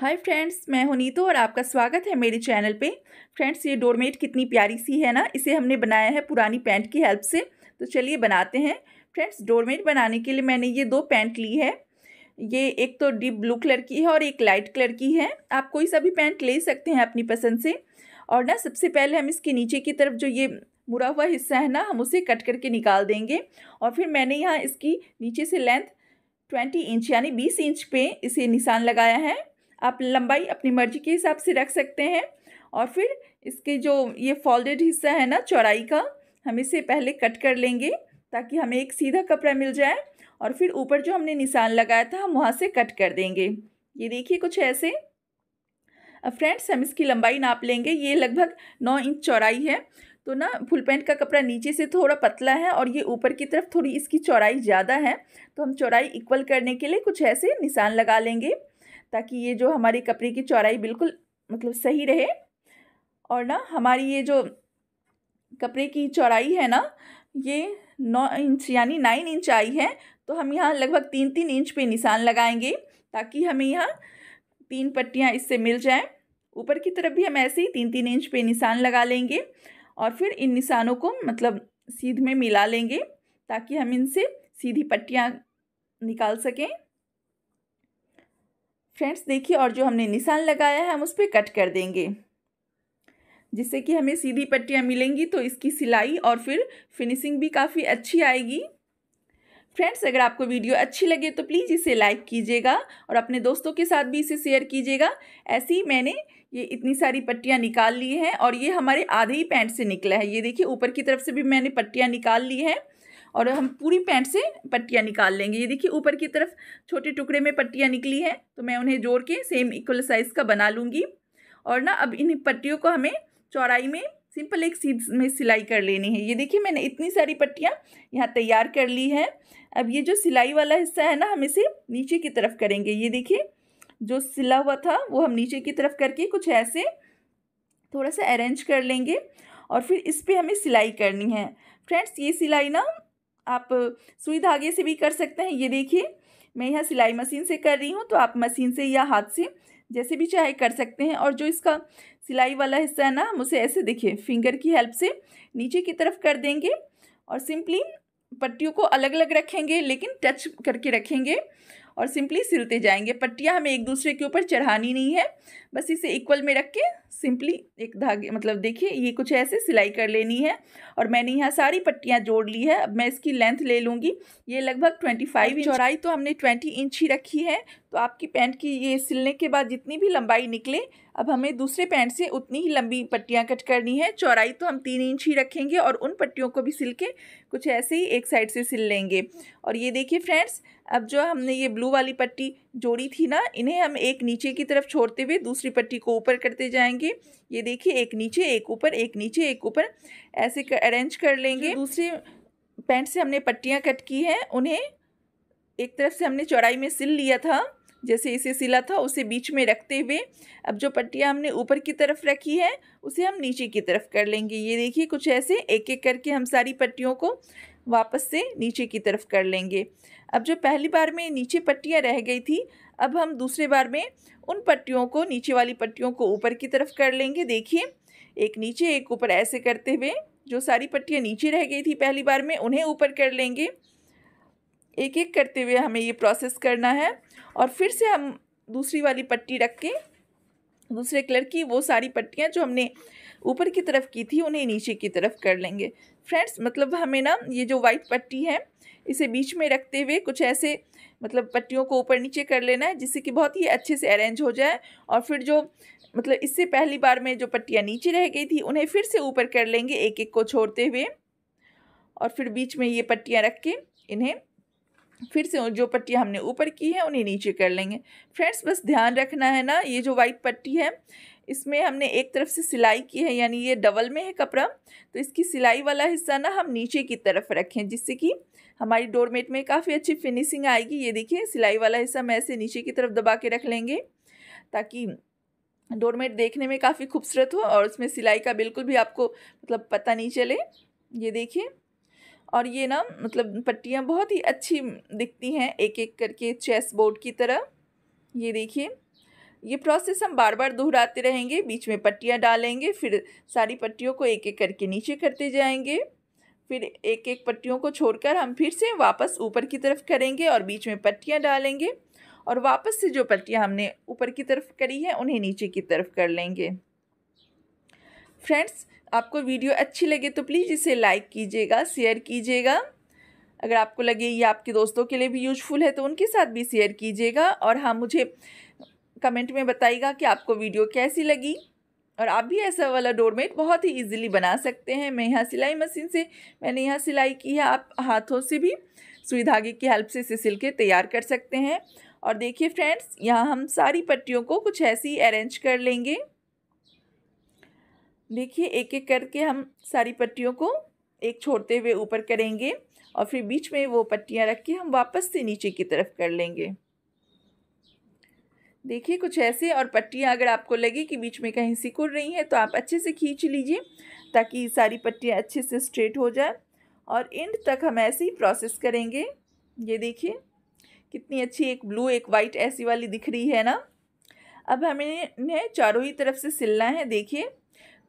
hi friends मैं हूं नीतू और आपका स्वागत है मेरे चैनल पे फ्रेंड्स ये डोरमेट कितनी प्यारी सी है ना इसे हमने बनाया है पुरानी पैंट की हेल्प से तो चलिए बनाते हैं फ्रेंड्स डोरमेट बनाने के लिए मैंने ये दो पैंट ली है ये एक तो डीप ब्लू कलर की है और एक लाइट कलर की है आप कोई सा भी पैंट ले सकते हैं अपनी पसंद से और ना सबसे पहले हम इसके नीचे की तरफ जो ये मुरा हुआ हिस्सा है ना हम उसे कट करके निकाल देंगे और फिर मैंने यहाँ इसकी नीचे से लेंथ ट्वेंटी इंच यानी बीस इंच पे इसे निशान लगाया है आप लंबाई अपनी मर्जी के हिसाब से रख सकते हैं और फिर इसके जो ये फोल्डेड हिस्सा है ना चौड़ाई का हम इसे पहले कट कर लेंगे ताकि हमें एक सीधा कपड़ा मिल जाए और फिर ऊपर जो हमने निशान लगाया था हम वहाँ से कट कर देंगे ये देखिए कुछ ऐसे अब फ्रेंड्स हम इसकी लंबाई नाप लेंगे ये लगभग नौ इंच चौड़ाई है तो ना फुल पैंट का कपड़ा नीचे से थोड़ा पतला है और ये ऊपर की तरफ थोड़ी इसकी चौड़ाई ज़्यादा है तो हम चौड़ाई इक्वल करने के लिए कुछ ऐसे निशान लगा लेंगे ताकि ये जो हमारी कपड़े की चौड़ाई बिल्कुल मतलब सही रहे और ना हमारी ये जो कपड़े की चौड़ाई है ना ये नौ इंच यानी नाइन इंच आई है तो हम यहाँ लगभग तीन तीन इंच पे निशान लगाएंगे ताकि हमें यहाँ तीन पट्टियाँ इससे मिल जाएं ऊपर की तरफ भी हम ऐसे ही तीन तीन इंच पे निशान लगा लेंगे और फिर इन निशानों को मतलब सीध में मिला लेंगे ताकि हम इनसे सीधी पट्टियाँ निकाल सकें फ्रेंड्स देखिए और जो हमने निशान लगाया है हम उस पर कट कर देंगे जिससे कि हमें सीधी पट्टियाँ मिलेंगी तो इसकी सिलाई और फिर फिनिशिंग भी काफ़ी अच्छी आएगी फ्रेंड्स अगर आपको वीडियो अच्छी लगे तो प्लीज़ इसे लाइक कीजिएगा और अपने दोस्तों के साथ भी इसे शेयर कीजिएगा ऐसे ही मैंने ये इतनी सारी पट्टियाँ निकाल ली हैं और ये हमारे आधे ही पैंट से निकला है ये देखिए ऊपर की तरफ से भी मैंने पट्टियाँ निकाल ली हैं और हम पूरी पैंट से पट्टियाँ निकाल लेंगे ये देखिए ऊपर की तरफ छोटे टुकड़े में पट्टियाँ निकली हैं तो मैं उन्हें जोड़ के सेम इक्वल साइज़ का बना लूँगी और ना अब इन पट्टियों को हमें चौड़ाई में सिंपल एक सीध में सिलाई कर लेनी है ये देखिए मैंने इतनी सारी पट्टियाँ यहाँ तैयार कर ली हैं अब ये जो सिलाई वाला हिस्सा है ना हम इसे नीचे की तरफ करेंगे ये देखिए जो सिला हुआ था वो हम नीचे की तरफ करके कुछ ऐसे थोड़ा सा अरेंज कर लेंगे और फिर इस पर हमें सिलाई करनी है फ्रेंड्स ये सिलाई ना आप सुई धागे से भी कर सकते हैं ये देखिए मैं यहाँ सिलाई मशीन से कर रही हूँ तो आप मशीन से या हाथ से जैसे भी चाहे कर सकते हैं और जो इसका सिलाई वाला हिस्सा है ना हम उसे ऐसे देखिए फिंगर की हेल्प से नीचे की तरफ कर देंगे और सिंपली पट्टियों को अलग अलग रखेंगे लेकिन टच करके रखेंगे और सिंपली सिलते जाएंगे पट्टियाँ हमें एक दूसरे के ऊपर चढ़ानी नहीं है बस इसे इक्वल में रख के सिंपली एक धागे मतलब देखिए ये कुछ ऐसे सिलाई कर लेनी है और मैंने यहाँ सारी पट्टियाँ जोड़ ली है अब मैं इसकी लेंथ ले लूँगी ये लगभग ट्वेंटी फाइव इंच चौड़ाई तो हमने ट्वेंटी इंच ही रखी है तो आपकी पैंट की ये सिलने के बाद जितनी भी लंबाई निकले अब हमें दूसरे पैंट से उतनी ही लंबी पट्टियाँ कट करनी है चौड़ाई तो हम तीन इंच ही रखेंगे और उन पट्टियों को भी सिल के कुछ ऐसे ही एक साइड से सिल लेंगे और ये देखिए फ्रेंड्स अब जो हमने ये ब्लू वाली पट्टी जोड़ी थी ना इन्हें हम एक नीचे की तरफ छोड़ते हुए दूसरे दूसरी पट्टी को ऊपर करते जाएंगे ये देखिए एक नीचे एक ऊपर एक नीचे एक ऊपर ऐसे अरेंज कर लेंगे दूसरी पैंट से हमने पट्टियाँ कट की हैं उन्हें एक तरफ से हमने चौड़ाई में सिल लिया था जैसे इसे सिला था उसे बीच में रखते हुए अब जो पट्टियाँ हमने ऊपर की तरफ रखी है उसे हम नीचे की तरफ कर लेंगे ये देखिए कुछ ऐसे एक एक करके हम सारी पट्टियों को वापस से नीचे की तरफ कर लेंगे अब जो पहली बार में नीचे पट्टियाँ रह गई थी अब हम दूसरे बार में उन पट्टियों को नीचे वाली पट्टियों को ऊपर की तरफ कर लेंगे देखिए एक नीचे एक ऊपर ऐसे करते हुए जो सारी पट्टियाँ नीचे रह गई थी पहली बार में उन्हें ऊपर कर लेंगे एक एक करते हुए हमें ये प्रोसेस करना है और फिर से हम दूसरी वाली पट्टी रख के दूसरे कलर की वो सारी पट्टियाँ जो हमने ऊपर की तरफ की थी उन्हें नीचे की तरफ कर लेंगे फ्रेंड्स मतलब हमें ना ये जो वाइट पट्टी है इसे बीच में रखते हुए कुछ ऐसे मतलब पट्टियों को ऊपर नीचे कर लेना है जिससे कि बहुत ही अच्छे से अरेंज हो जाए और फिर जो मतलब इससे पहली बार में जो पट्टियाँ नीचे रह गई थी उन्हें फिर से ऊपर कर लेंगे एक एक को छोड़ते हुए और फिर बीच में ये पट्टियाँ रख के इन्हें फिर से जो पट्टी हमने ऊपर की है उन्हें नीचे कर लेंगे फ्रेंड्स बस ध्यान रखना है ना ये जो वाइट पट्टी है इसमें हमने एक तरफ से सिलाई की है यानी ये डबल में है कपड़ा तो इसकी सिलाई वाला हिस्सा ना हम नीचे की तरफ रखें जिससे कि हमारी डोरमेट में काफ़ी अच्छी फिनिशिंग आएगी ये देखिए सिलाई वाला हिस्सा हम ऐसे नीचे की तरफ दबा के रख लेंगे ताकि डोरमेट देखने में काफ़ी खूबसूरत हो और उसमें सिलाई का बिल्कुल भी आपको मतलब पता नहीं चले ये देखिए और ये ना मतलब पट्टियाँ बहुत ही अच्छी दिखती हैं एक एक करके चेस बोर्ड की तरह ये देखिए ये प्रोसेस हम बार बार दोहराते रहेंगे बीच में पट्टियाँ डालेंगे फिर सारी पट्टियों को एक एक करके नीचे करते जाएंगे फिर एक एक पट्टियों को छोड़कर हम फिर से वापस ऊपर की तरफ करेंगे और बीच में पट्टियाँ डालेंगे और वापस से जो पट्टियाँ हमने ऊपर की तरफ करी हैं उन्हें नीचे की तरफ कर लेंगे फ्रेंड्स आपको वीडियो अच्छी लगे तो प्लीज़ इसे लाइक कीजिएगा शेयर कीजिएगा अगर आपको लगे ये आपके दोस्तों के लिए भी यूजफुल है तो उनके साथ भी शेयर कीजिएगा और हाँ मुझे कमेंट में बताइएगा कि आपको वीडियो कैसी लगी और आप भी ऐसा वाला डोरमेट बहुत ही इजीली बना सकते हैं मैं यहाँ सिलाई मशीन से मैंने यहाँ सिलाई की है आप हाथों से भी सुई धागे की हेल्प से इसे सिल के तैयार कर सकते हैं और देखिए फ्रेंड्स यहाँ हम सारी पट्टियों को कुछ ऐसी अरेंज कर लेंगे देखिए एक एक करके हम सारी पट्टियों को एक छोड़ते हुए ऊपर करेंगे और फिर बीच में वो पट्टियाँ रख के हम वापस से नीचे की तरफ कर लेंगे देखिए कुछ ऐसे और पट्टियाँ अगर आपको लगे कि बीच में कहीं सिकुड़ रही हैं तो आप अच्छे से खींच लीजिए ताकि सारी पट्टियाँ अच्छे से स्ट्रेट हो जाए और एंड तक हम ऐसे ही प्रोसेस करेंगे ये देखिए कितनी अच्छी एक ब्लू एक वाइट ऐसी वाली दिख रही है ना अब हमें चारों ही तरफ से सिलना है देखिए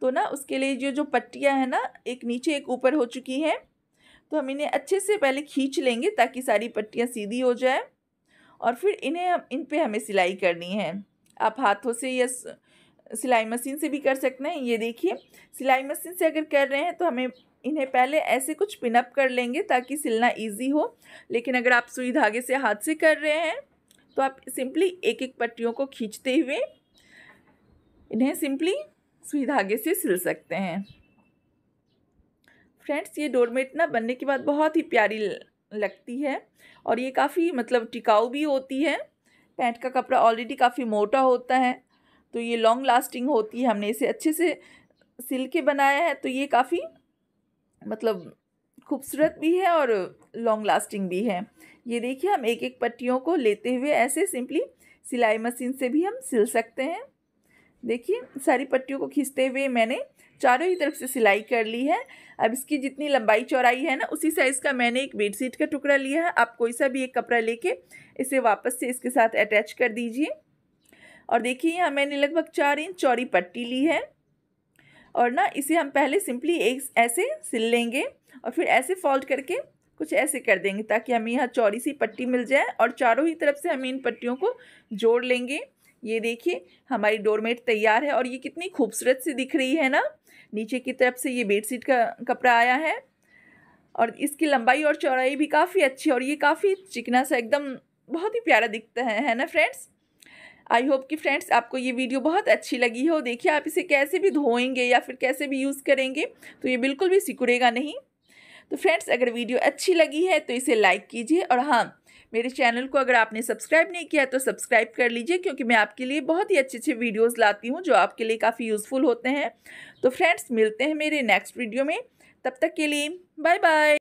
तो ना उसके लिए जो जो पट्टियाँ हैं ना एक नीचे एक ऊपर हो चुकी हैं तो हम इन्हें अच्छे से पहले खींच लेंगे ताकि सारी पट्टियाँ सीधी हो जाए और फिर इन्हें इन पर हमें सिलाई करनी है आप हाथों से या सिलाई मशीन से भी कर सकते हैं ये देखिए सिलाई मशीन से अगर कर रहे हैं तो हमें इन्हें पहले ऐसे कुछ पिनअप कर लेंगे ताकि सिलना इजी हो लेकिन अगर आप सुई धागे से हाथ से कर रहे हैं तो आप सिंपली एक एक पट्टियों को खींचते हुए इन्हें सिंपली सुई धागे से सिल सकते हैं फ्रेंड्स ये डोरमेट ना बनने के बाद बहुत ही प्यारी लगती है और ये काफ़ी मतलब टिकाऊ भी होती है पैंट का कपड़ा ऑलरेडी काफ़ी मोटा होता है तो ये लॉन्ग लास्टिंग होती है हमने इसे अच्छे से सिल के बनाया है तो ये काफ़ी मतलब खूबसूरत भी है और लॉन्ग लास्टिंग भी है ये देखिए हम एक एक पट्टियों को लेते हुए ऐसे सिंपली सिलाई मशीन से भी हम सिल सकते हैं देखिए सारी पट्टियों को खींचते हुए मैंने चारों ही तरफ से सिलाई कर ली है अब इसकी जितनी लंबाई चौड़ाई है ना उसी साइज़ का मैंने एक बेडशीट का टुकड़ा लिया है आप कोई सा भी एक कपड़ा लेके इसे वापस से इसके साथ अटैच कर दीजिए और देखिए यहाँ मैंने लगभग चार इंच चौड़ी पट्टी ली है और ना इसे हम पहले सिंपली एक ऐसे सिल लेंगे और फिर ऐसे फोल्ड करके कुछ ऐसे कर देंगे ताकि हमें यहाँ चौड़ी सी पट्टी मिल जाए और चारों ही तरफ से हम इन पट्टियों को जोड़ लेंगे ये देखिए हमारी डोरमेट तैयार है और ये कितनी खूबसूरत सी दिख रही है ना नीचे की तरफ से ये बेडशीट का कपड़ा आया है और इसकी लंबाई और चौड़ाई भी काफ़ी अच्छी और ये काफ़ी चिकना सा एकदम बहुत ही प्यारा दिखता है है ना फ्रेंड्स आई होप कि फ्रेंड्स आपको ये वीडियो बहुत अच्छी लगी हो देखिए आप इसे कैसे भी धोएंगे या फिर कैसे भी यूज़ करेंगे तो ये बिल्कुल भी सिकुड़ेगा नहीं तो फ्रेंड्स अगर वीडियो अच्छी लगी है तो इसे लाइक कीजिए और हाँ मेरे चैनल को अगर आपने सब्सक्राइब नहीं किया तो सब्सक्राइब कर लीजिए क्योंकि मैं आपके लिए बहुत ही अच्छे अच्छे वीडियोज़ लाती हूँ जो आपके लिए काफ़ी यूज़फुल होते हैं तो फ्रेंड्स मिलते हैं मेरे नेक्स्ट वीडियो में तब तक के लिए बाय बाय